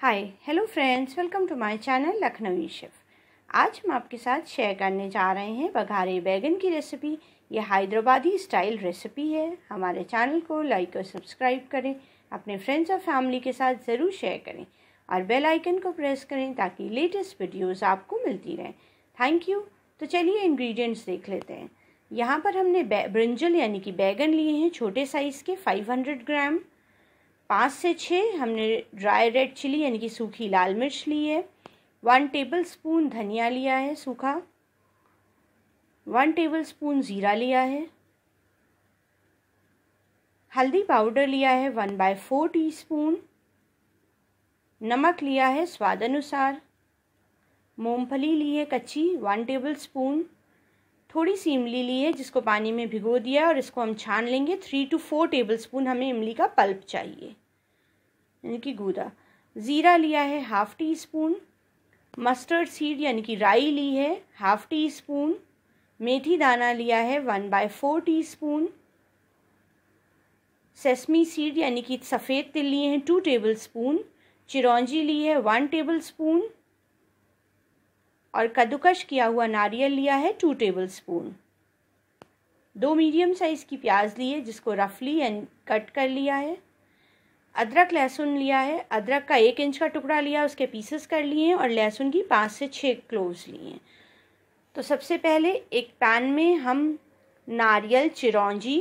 hi hello friends welcome to my channel Lakhnavi chef आज हम आपके साथ शेयर करने जा रहे हैं बघारे बैगन की रेसिपी ये हैदराबादी स्टाइल रेसिपी है हमारे चैनल को लाइक और सब्सक्राइब करें अपने फ्रेंड्स और फैमिली के साथ ज़रूर शेयर करें और बेल आइकन को प्रेस करें ताकि लेटेस्ट वीडियोज़ आपको मिलती रहें थैंक यू तो चलिए इन्ग्रीडियंट्स देख लेते हैं यहाँ पर हमने ब्रिंजल यानी कि बैगन लिए हैं छोटे साइज़ के फाइव ग्राम पाँच से छः हमने ड्राई रेड चिली यानी कि सूखी लाल मिर्च ली है वन टेबल स्पून धनिया लिया है सूखा वन टेबल स्पून ज़ीरा लिया है हल्दी पाउडर लिया है one by four teaspoon नमक लिया है स्वाद अनुसार मूंगफली ली है कच्ची वन टेबल स्पून थोड़ी सी इमली ली है जिसको पानी में भिगो दिया है और इसको हम छान लेंगे three to four tablespoon हमें इमली का पल्प चाहिए यानी कि गूदा ज़ीरा लिया है half teaspoon mustard seed यानी कि राई ली है हाफ़ टी स्पून मेथी दाना लिया है one by four teaspoon sesame seed यानी कि सफ़ेद तिल लिए हैं टू टेबल स्पून चिरौंजी ली है वन टेबल स्पून और कद्दूकश किया हुआ नारियल लिया है टू टेबल स्पून दो मीडियम साइज़ की प्याज ली है जिसको रफली एंड कट कर लिया है अदरक लहसुन लिया है अदरक का एक इंच का टुकड़ा लिया उसके पीसेस कर लिए हैं और लहसुन की पाँच से छः क्लोव्स लिए हैं तो सबसे पहले एक पैन में हम नारियल चिरौंजी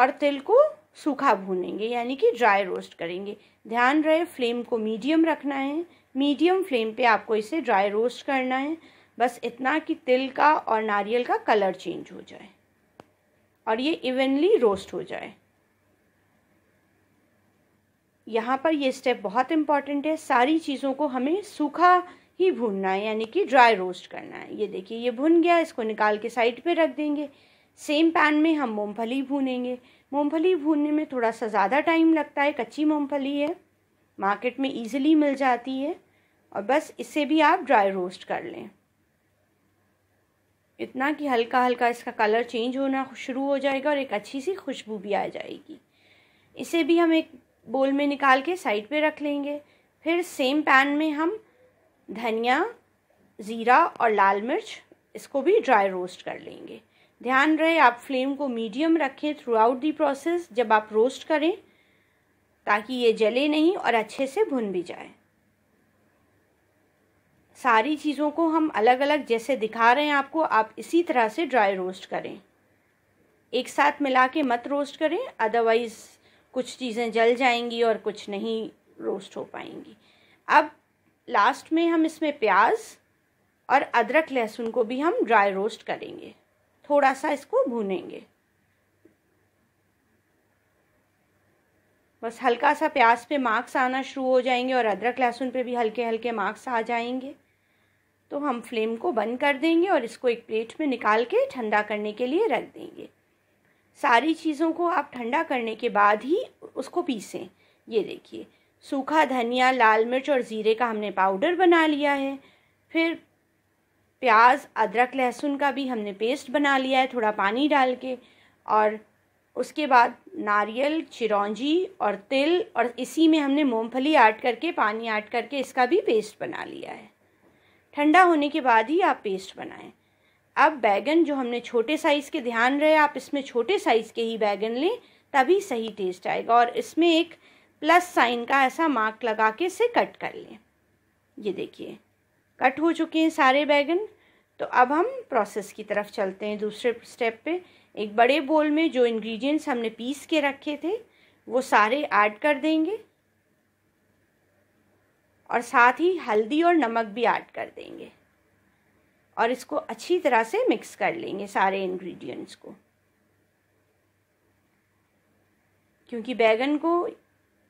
और तिल को सूखा भूनेंगे यानी कि ड्राई रोस्ट करेंगे ध्यान रहे फ्लेम को मीडियम रखना है मीडियम फ्लेम पे आपको इसे ड्राई रोस्ट करना है बस इतना कि तिल का और नारियल का कलर चेंज हो जाए और ये इवनली रोस्ट हो जाए यहाँ पर ये स्टेप बहुत इम्पॉर्टेंट है सारी चीज़ों को हमें सूखा ही भूनना है यानी कि ड्राई रोस्ट करना है ये देखिए ये भुन गया इसको निकाल के साइड पे रख देंगे सेम पैन में हम मूँगफली भूनेंगे मूँगफली भूनने में थोड़ा सा ज़्यादा टाइम लगता है कच्ची मूँगफली है मार्केट में इजीली मिल जाती है और बस इसे भी आप ड्राई रोस्ट कर लें इतना कि हल्का हल्का इसका कलर चेंज होना शुरू हो जाएगा और एक अच्छी सी खुशबू भी आ जाएगी इसे भी हम एक बोल में निकाल के साइड पे रख लेंगे फिर सेम पैन में हम धनिया ज़ीरा और लाल मिर्च इसको भी ड्राई रोस्ट कर लेंगे ध्यान रहे आप फ्लेम को मीडियम रखें थ्रू आउट दी प्रोसेस जब आप रोस्ट करें ताकि ये जले नहीं और अच्छे से भुन भी जाए सारी चीज़ों को हम अलग अलग जैसे दिखा रहे हैं आपको आप इसी तरह से ड्राई रोस्ट करें एक साथ मिला के मत रोस्ट करें अदरवाइज़ कुछ चीज़ें जल जाएंगी और कुछ नहीं रोस्ट हो पाएंगी अब लास्ट में हम इसमें प्याज और अदरक लहसुन को भी हम ड्राई रोस्ट करेंगे थोड़ा सा इसको भूनेंगे बस हल्का सा प्याज पे मार्क्स आना शुरू हो जाएंगे और अदरक लहसुन पे भी हल्के हल्के मार्क्स आ जाएंगे तो हम फ्लेम को बंद कर देंगे और इसको एक प्लेट में निकाल के ठंडा करने के लिए रख देंगे सारी चीज़ों को आप ठंडा करने के बाद ही उसको पीसें ये देखिए सूखा धनिया लाल मिर्च और ज़ीरे का हमने पाउडर बना लिया है फिर प्याज अदरक लहसुन का भी हमने पेस्ट बना लिया है थोड़ा पानी डाल के और उसके बाद नारियल चिरौंजी और तिल और इसी में हमने मूंगफली ऐड करके पानी ऐड करके इसका भी पेस्ट बना लिया है ठंडा होने के बाद ही आप पेस्ट बनाएं अब बैगन जो हमने छोटे साइज़ के ध्यान रहे आप इसमें छोटे साइज़ के ही बैगन लें तभी सही टेस्ट आएगा और इसमें एक प्लस साइन का ऐसा मार्क लगा के इसे कट कर लें ये देखिए कट हो चुके हैं सारे बैगन तो अब हम प्रोसेस की तरफ चलते हैं दूसरे स्टेप पे एक बड़े बोल में जो इंग्रेडिएंट्स हमने पीस के रखे थे वो सारे ऐड कर देंगे और साथ ही हल्दी और नमक भी ऐड कर देंगे और इसको अच्छी तरह से मिक्स कर लेंगे सारे इंग्रेडिएंट्स को क्योंकि बैगन को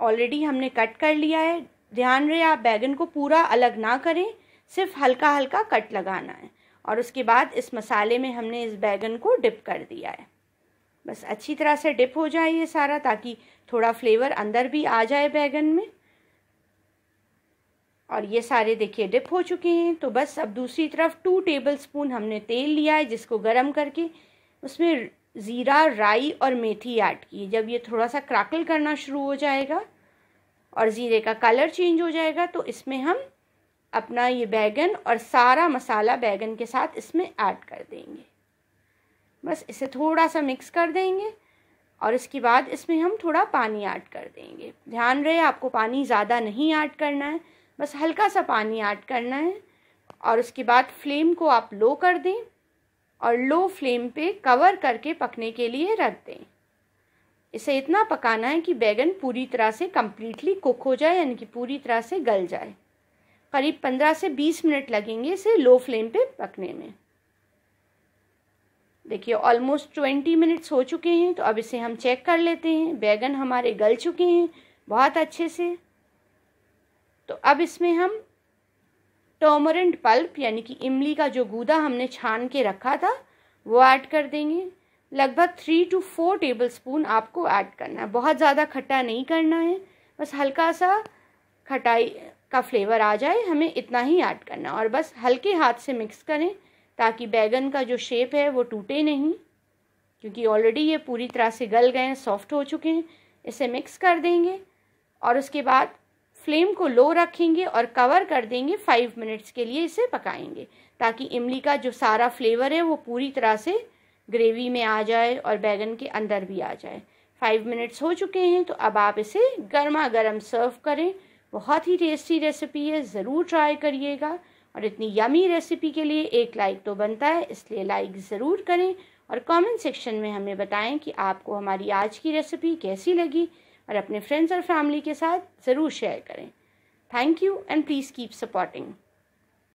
ऑलरेडी हमने कट कर लिया है ध्यान रहे आप बैगन को पूरा अलग ना करें सिर्फ हल्का हल्का कट लगाना है और उसके बाद इस मसाले में हमने इस बैगन को डिप कर दिया है बस अच्छी तरह से डिप हो जाए ये सारा ताकि थोड़ा फ्लेवर अंदर भी आ जाए बैगन में और ये सारे देखिए डिप हो चुके हैं तो बस अब दूसरी तरफ टू टेबल स्पून हमने तेल लिया है जिसको गर्म करके उसमें ज़ीरा राई और मेथी ऐड की जब ये थोड़ा सा क्राकल करना शुरू हो जाएगा और ज़ीरे का कलर चेंज हो जाएगा तो इसमें हम अपना ये बैगन और सारा मसाला बैगन के साथ इसमें ऐड कर देंगे बस इसे थोड़ा सा मिक्स कर देंगे और इसके बाद इसमें हम थोड़ा पानी ऐड कर देंगे ध्यान रहे आपको पानी ज़्यादा नहीं ऐड करना है बस हल्का सा पानी ऐड करना है और उसके बाद फ्लेम को आप लो कर दें और लो फ्लेम पे कवर करके पकने के लिए रख दें इसे इतना पकाना है कि बैगन पूरी तरह से कम्प्लीटली कुक हो जाए यानी कि पूरी तरह से गल जाए करीब 15 से 20 मिनट लगेंगे इसे लो फ्लेम पे पकने में देखिए ऑलमोस्ट 20 मिनट्स हो चुके हैं तो अब इसे हम चेक कर लेते हैं बैगन हमारे गल चुके हैं बहुत अच्छे से तो अब इसमें हम टर्मरेंट पल्प यानी कि इमली का जो गूदा हमने छान के रखा था वो ऐड कर देंगे लगभग three to four tablespoon आपको ऐड करना है बहुत ज़्यादा खट्टा नहीं करना है बस हल्का सा खटाई का फ्लेवर आ जाए हमें इतना ही ऐड करना और बस हल्के हाथ से मिक्स करें ताकि बैगन का जो शेप है वो टूटे नहीं क्योंकि ऑलरेडी ये पूरी तरह से गल गए हैं सॉफ्ट हो चुके हैं इसे मिक्स कर देंगे और उसके बाद फ्लेम को लो रखेंगे और कवर कर देंगे फाइव मिनट्स के लिए इसे पकाएंगे ताकि इमली का जो सारा फ्लेवर है वो पूरी तरह से ग्रेवी में आ जाए और बैगन के अंदर भी आ जाए फाइव मिनट्स हो चुके हैं तो अब आप इसे गर्मा गर्म सर्व करें बहुत ही टेस्टी रेसिपी है ज़रूर ट्राई करिएगा और इतनी यमी रेसिपी के लिए एक लाइक तो बनता है इसलिए लाइक ज़रूर करें और कमेंट सेक्शन में हमें बताएं कि आपको हमारी आज की रेसिपी कैसी लगी और अपने फ्रेंड्स और फैमिली के साथ ज़रूर शेयर करें thank you and please keep supporting